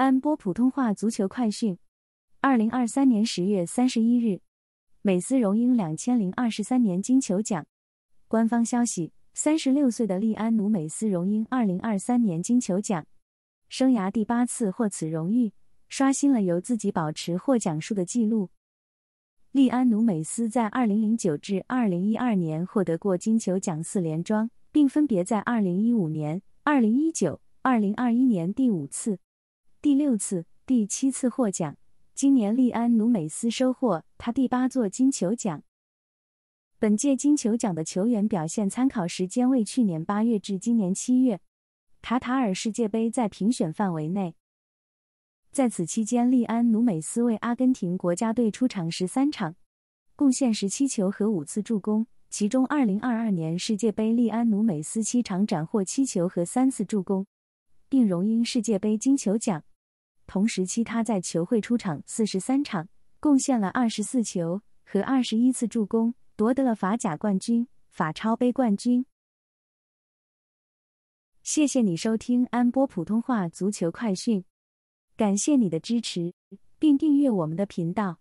安播普通话足球快讯：二零二三年十月三十一日，美斯荣膺两千零二十三年金球奖。官方消息：三十六岁的利安努美斯荣膺二零二三年金球奖，生涯第八次获此荣誉，刷新了由自己保持获奖数的记录。利安努美斯在二零零九至二零一二年获得过金球奖四连庄，并分别在二零一五年、二零一九、二零二一年第五次。第六次、第七次获奖，今年利安努美斯收获他第八座金球奖。本届金球奖的球员表现参考时间为去年八月至今年七月，卡塔尔世界杯在评选范围内。在此期间，利安努美斯为阿根廷国家队出场十三场，贡献十七球和五次助攻。其中，二零二二年世界杯利安努美斯七场斩获七球和三次助攻，并荣膺世界杯金球奖。同时期，他在球会出场四十三场，贡献了二十四球和二十一次助攻，夺得了法甲冠军、法超杯冠军。谢谢你收听安波普通话足球快讯，感谢你的支持，并订阅我们的频道。